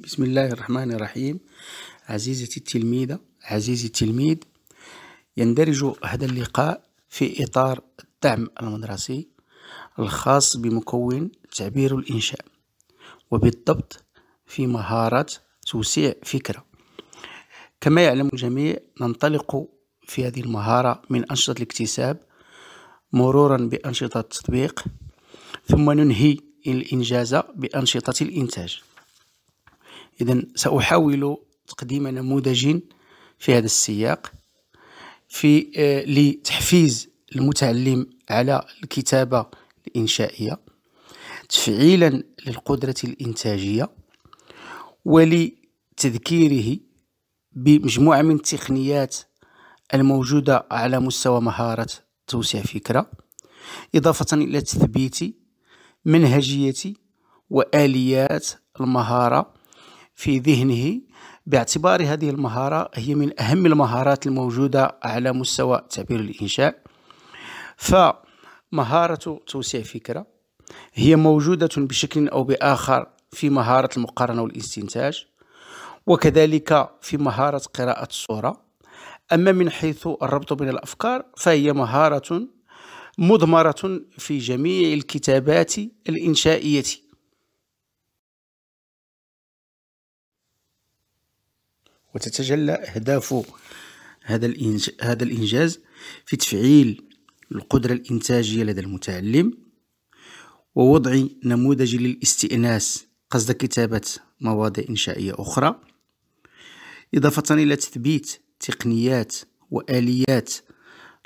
بسم الله الرحمن الرحيم عزيزتي التلميذة عزيزي التلميذ يندرج هذا اللقاء في إطار الدعم المدرسي الخاص بمكون تعبير الإنشاء وبالضبط في مهارة توسيع فكرة كما يعلم الجميع ننطلق في هذه المهارة من أنشطة الاكتساب مرورا بأنشطة التطبيق ثم ننهي الإنجاز بأنشطة الإنتاج إذا سأحاول تقديم نموذج في هذا السياق في آه، لتحفيز المتعلم على الكتابة الإنشائية تفعيلا للقدرة الإنتاجية ولتذكيره بمجموعة من التقنيات الموجودة على مستوى مهارة توسيع فكرة إضافة إلى تثبيت منهجية وآليات المهارة في ذهنه باعتبار هذه المهارة هي من أهم المهارات الموجودة على مستوى تعبير الإنشاء فمهارة توسيع فكرة هي موجودة بشكل أو بآخر في مهارة المقارنة والاستنتاج وكذلك في مهارة قراءة الصورة أما من حيث الربط بين الأفكار فهي مهارة مضمرة في جميع الكتابات الإنشائية وتتجلى أهداف هذا هذا الإنجاز في تفعيل القدرة الإنتاجية لدى المتعلم ووضع نموذج للاستئناس قصد كتابة مواضيع إنشائية أخرى إضافة إلى تثبيت تقنيات وآليات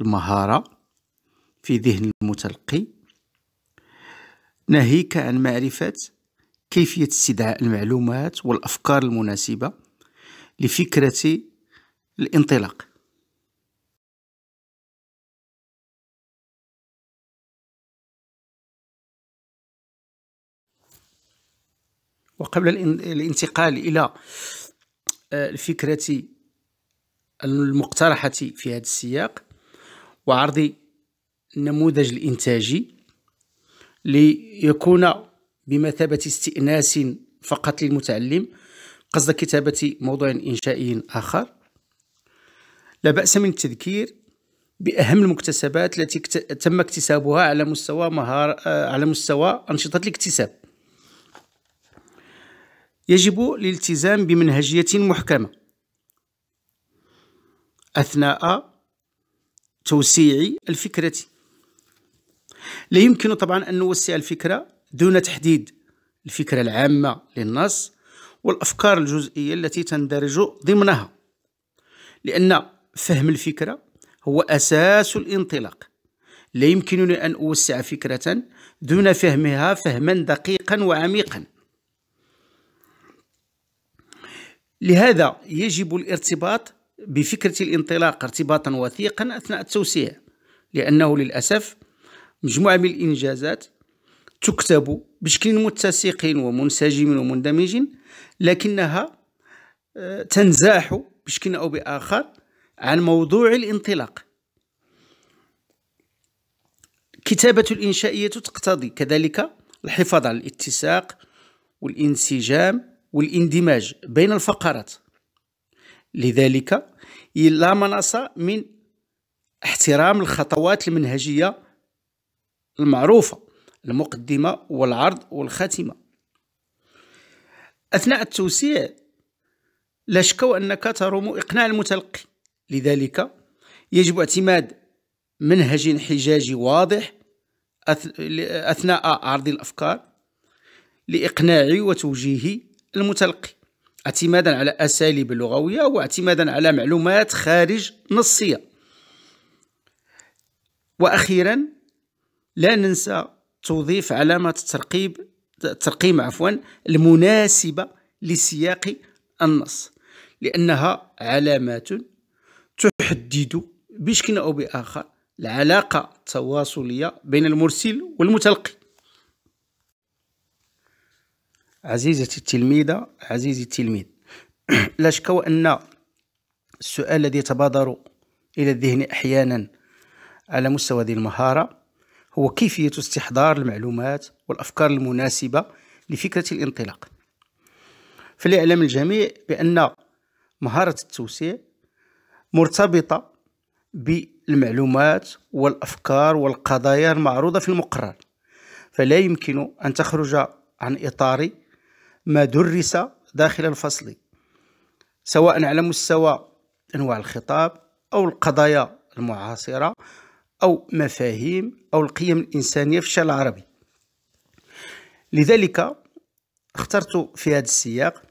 المهارة في ذهن المتلقي ناهيك عن معرفة كيفية استدعاء المعلومات والأفكار المناسبة لفكرة الانطلاق وقبل الانتقال إلى آه، الفكرة المقترحة في هذا السياق وعرض النموذج الإنتاجي ليكون بمثابة استئناس فقط للمتعلم قصد كتابة موضوع إنشائي آخر لا بأس من التذكير بأهم المكتسبات التي تم اكتسابها على مستوى مهار آه، على مستوى أنشطة الاكتساب يجب الالتزام بمنهجية محكمة أثناء توسيع الفكرة لا يمكن طبعا أن نوسع الفكرة دون تحديد الفكرة العامة للنص والأفكار الجزئية التي تندرج ضمنها لأن فهم الفكرة هو أساس الانطلاق لا يمكنني أن أوسع فكرة دون فهمها فهما دقيقا وعميقا لهذا يجب الارتباط بفكرة الانطلاق ارتباطا وثيقا أثناء التوسيع لأنه للأسف مجموعة من الإنجازات تكتب بشكل متسق ومنسجم ومندمج لكنها آه، تنزاح بشكل أو بآخر عن موضوع الانطلاق كتابة الإنشائية تقتضي كذلك الحفاظ على الاتساق والانسجام والاندماج بين الفقرات لذلك لا منص من احترام الخطوات المنهجية المعروفة المقدمة والعرض والخاتمة أثناء التوسيع لا شك أنك تروم إقناع المتلقي لذلك يجب اعتماد منهج حجاجي واضح أثناء عرض الأفكار لإقناع وتوجيه المتلقي اعتمادا على أساليب لغوية واعتمادا على معلومات خارج نصية وأخيرا لا ننسى توظيف علامة الترقيب الترقيم عفوا المناسبة لسياق النص لأنها علامات تحدد بشكل أو بآخر العلاقة التواصلية بين المرسل والمتلقي عزيزتي التلميذة عزيزي التلميذ لا شك أن السؤال الذي يتبادر إلى الذهن أحيانا على مستوى هذه المهارة هو كيفية استحضار المعلومات والأفكار المناسبة لفكرة الانطلاق فليعلم الجميع بأن مهارة التوسيع مرتبطة بالمعلومات والأفكار والقضايا المعروضة في المقرر فلا يمكن أن تخرج عن إطار ما درس داخل الفصل سواء على مستوى أنواع الخطاب أو القضايا المعاصرة أو مفاهيم أو القيم الإنسانية في الشارع العربي لذلك اخترت في هذا السياق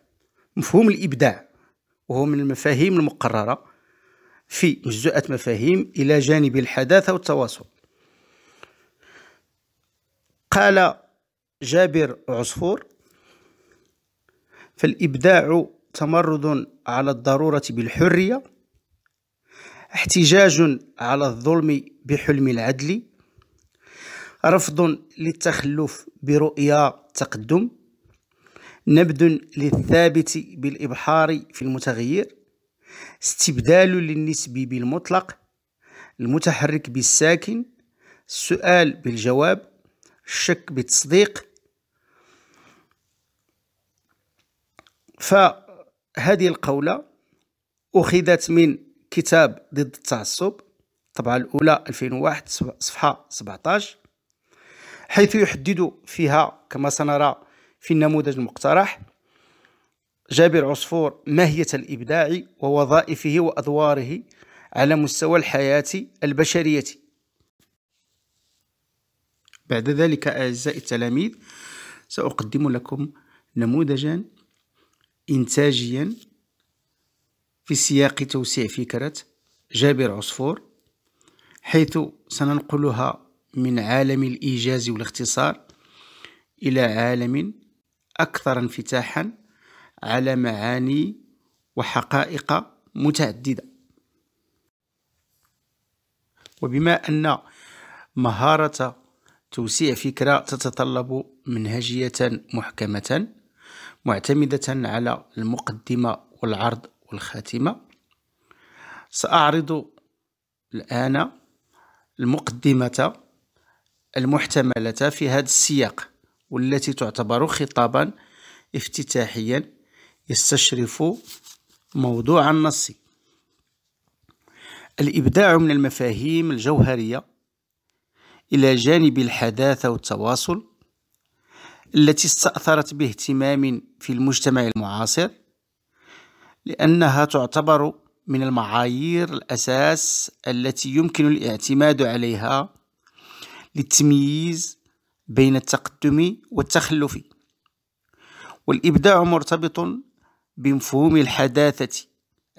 مفهوم الإبداع وهو من المفاهيم المقررة في مجزوءة مفاهيم إلى جانب الحداثة والتواصل قال جابر عصفور فالإبداع تمرد على الضرورة بالحرية احتجاج على الظلم بحلم العدل رفض للتخلف برؤيا تقدم نبذ للثابت بالإبحار في المتغير استبدال للنسب بالمطلق المتحرك بالساكن السؤال بالجواب الشك بالتصديق فهذه القولة أخذت من كتاب ضد التعصب الطبعة الأولى 2001 صفحة 17 حيث يحدد فيها كما سنرى في النموذج المقترح جابر عصفور ماهية الإبداع ووظائفه وأدواره على مستوى الحياة البشرية بعد ذلك أعزائي التلاميذ سأقدم لكم نموذجا إنتاجيا في سياق توسيع فكرة جابر عصفور حيث سننقلها من عالم الإيجاز والاختصار إلى عالم أكثر انفتاحا على معاني وحقائق متعددة وبما أن مهارة توسيع فكرة تتطلب منهجية محكمة معتمدة على المقدمة والعرض والخاتمة سأعرض الآن المقدمة المحتملة في هذا السياق والتي تعتبر خطابا افتتاحيا يستشرف موضوع النص الإبداع من المفاهيم الجوهرية إلى جانب الحداثة والتواصل التي استأثرت باهتمام في المجتمع المعاصر لأنها تعتبر من المعايير الأساس التي يمكن الاعتماد عليها للتمييز بين التقدم والتخلف والإبداع مرتبط بمفهوم الحداثة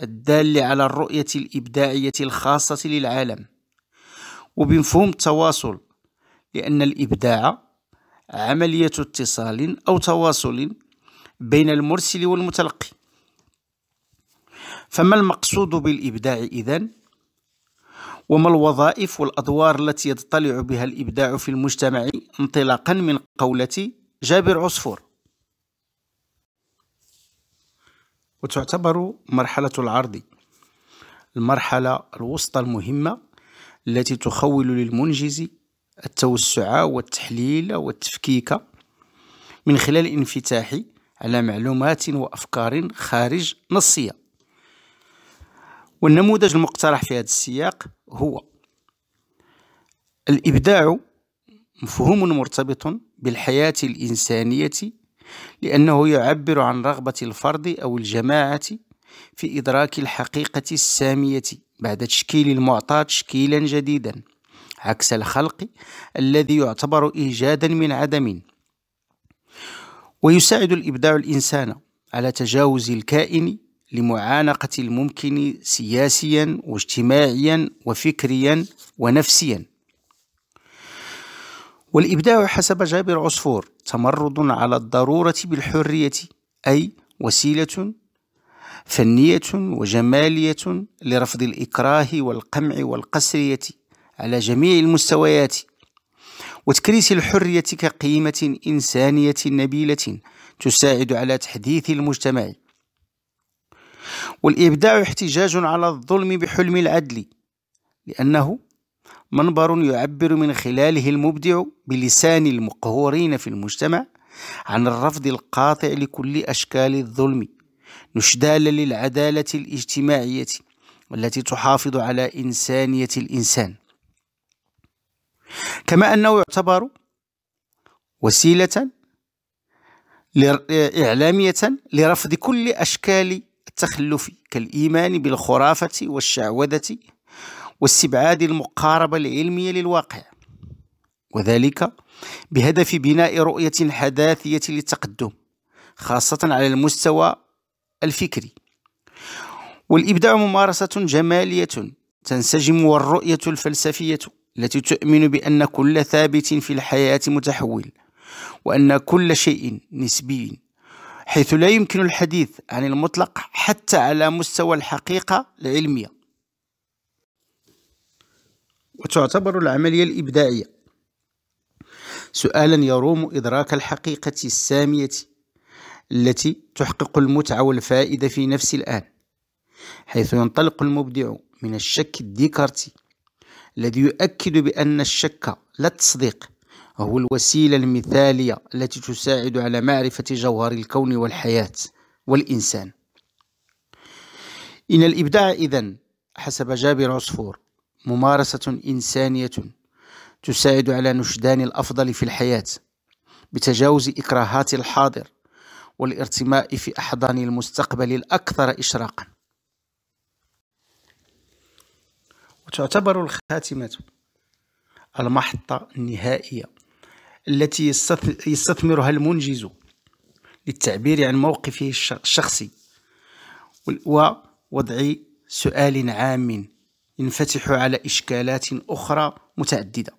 الدال على الرؤية الإبداعية الخاصة للعالم وبمفهوم التواصل لأن الإبداع عملية اتصال أو تواصل بين المرسل والمتلقي فما المقصود بالإبداع إذن؟ وما الوظائف والأدوار التي يضطلع بها الإبداع في المجتمع انطلاقا من قولة جابر عصفور وتعتبر مرحلة العرض المرحلة الوسطى المهمة التي تخول للمنجز التوسع والتحليل والتفكيك من خلال الانفتاح على معلومات وأفكار خارج نصيه والنموذج المقترح في هذا السياق هو الإبداع مفهوم مرتبط بالحياة الإنسانية لأنه يعبر عن رغبة الفرد أو الجماعة في إدراك الحقيقة السامية بعد تشكيل المعطى تشكيلا جديدا عكس الخلق الذي يعتبر إيجادا من عدم ويساعد الإبداع الإنسان على تجاوز الكائن لمعانقة الممكن سياسيا واجتماعيا وفكريا ونفسيا والإبداع حسب جابر عصفور تمرد على الضرورة بالحرية أي وسيلة فنية وجمالية لرفض الإكراه والقمع والقسرية على جميع المستويات وتكريس الحرية كقيمة إنسانية نبيلة تساعد على تحديث المجتمع والإبداع احتجاج على الظلم بحلم العدل لأنه منبر يعبر من خلاله المبدع بلسان المقهورين في المجتمع عن الرفض القاطع لكل أشكال الظلم نشدال للعدالة الاجتماعية والتي تحافظ على إنسانية الإنسان كما أنه يعتبر وسيلة إعلامية لرفض كل أشكال التخلف كالإيمان بالخرافة والشعوذة واستبعاد المقاربة العلمية للواقع وذلك بهدف بناء رؤية حداثية للتقدم خاصة على المستوى الفكري والإبداع ممارسة جمالية تنسجم والرؤية الفلسفية التي تؤمن بأن كل ثابت في الحياة متحول وأن كل شيء نسبي حيث لا يمكن الحديث عن المطلق حتى على مستوى الحقيقة العلمية وتعتبر العملية الإبداعية سؤالا يروم إدراك الحقيقة السامية التي تحقق المتعة والفائدة في نفس الآن حيث ينطلق المبدع من الشك الديكارتي الذي يؤكد بأن الشك لا التصديق هو الوسيلة المثالية التي تساعد على معرفة جوهر الكون والحياة والإنسان إن الإبداع إذن حسب جابر عصفور ممارسة إنسانية تساعد على نشدان الأفضل في الحياة بتجاوز إكراهات الحاضر والارتماء في أحضان المستقبل الأكثر إشراقا وتعتبر الخاتمة المحطة النهائية التي يستثمرها المنجز للتعبير عن موقفه الشخصي ووضع سؤال عام ينفتح على إشكالات أخرى متعددة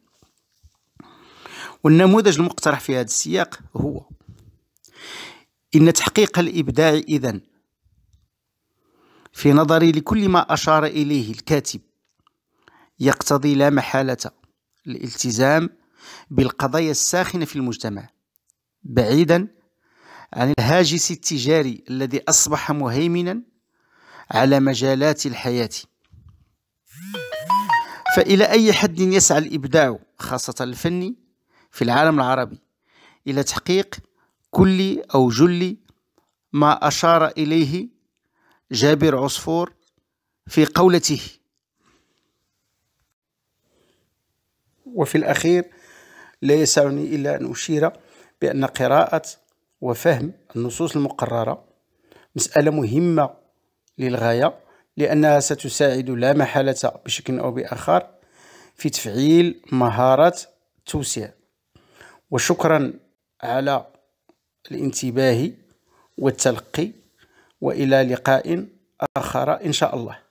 والنموذج المقترح في هذا السياق هو إن تحقيق الإبداع إذن في نظري لكل ما أشار إليه الكاتب يقتضي لا محالة الالتزام بالقضايا الساخنة في المجتمع بعيدا عن الهاجس التجاري الذي أصبح مهيمنا على مجالات الحياة فإلى أي حد يسعى الإبداع خاصة الفني في العالم العربي إلى تحقيق كل أو جل ما أشار إليه جابر عصفور في قولته وفي الأخير لا يسعني إلا أن أشير بأن قراءة وفهم النصوص المقررة مسألة مهمة للغاية لأنها ستساعد لا محالة بشكل أو بآخر في تفعيل مهارة التوسيع وشكرا على الانتباه والتلقي وإلى لقاء آخر إن شاء الله